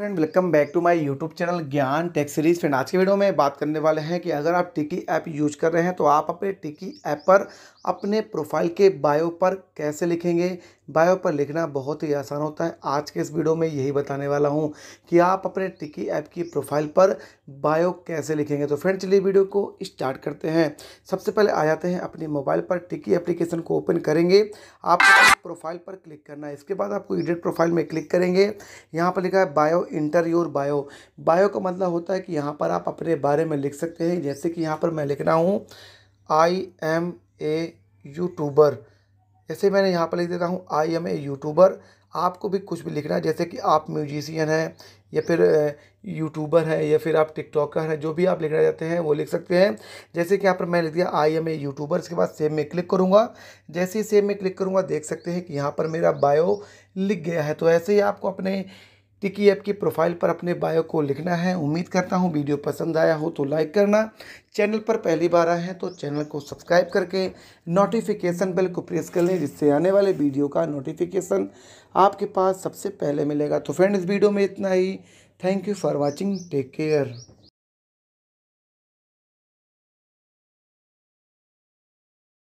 friend welcome back to my YouTube channel Gyan tech series friend आज के video में बात करने वाले हैं कि अगर आप टिकी ऐप यूज कर रहे हैं तो आप अपने टिकी ऐप पर अपने प्रोफाइल के बायो पर कैसे लिखेंगे बायो पर लिखना बहुत ही आसान होता है आज के इस वीडियो में यही बताने वाला हूँ कि आप अपने टिकी ऐप की प्रोफाइल पर बायो कैसे लिखेंगे तो फ्रेंड चलिए वीडियो को स्टार्ट करते हैं सबसे पहले आ जाते हैं अपने मोबाइल पर टिकी एप्लीकेशन को ओपन करेंगे आप प्रोफाइल पर क्लिक करना है इसके बाद आपको एडिट प्रोफाइल में क्लिक करेंगे यहाँ पर लिखा है bio enter your bio bio का मतलब होता है कि यहाँ पर आप अपने बारे में लिख सकते हैं जैसे कि यहाँ पर मैं लिख रहा हूँ आई एम ए यूट्यूबर जैसे मैंने यहाँ पर लिख देता हूँ आई एम ए यूट्यूबर आपको भी कुछ भी लिखना है जैसे कि आप म्यूजिशियन हैं या फिर यूट्यूबर हैं या फिर आप टिकटॉकर हैं जो भी आप लिखना चाहते हैं वो लिख सकते हैं जैसे कि यहाँ पर मैं लिख दिया आई एम ए यूट्यूबर इसके बाद सेव में क्लिक करूँगा जैसे ही सेव में क्लिक करूँगा देख सकते हैं कि यहाँ पर मेरा बायो लिख गया है तो ऐसे ही आपको अपने टिकी ऐप की प्रोफाइल पर अपने बायो को लिखना है उम्मीद करता हूँ वीडियो पसंद आया हो तो लाइक करना चैनल पर पहली बार आए हैं तो चैनल को सब्सक्राइब करके नोटिफिकेशन बेल को प्रेस कर लें जिससे आने वाले वीडियो का नोटिफिकेशन आपके पास सबसे पहले मिलेगा तो फ्रेंड इस वीडियो में इतना ही thank you for watching take care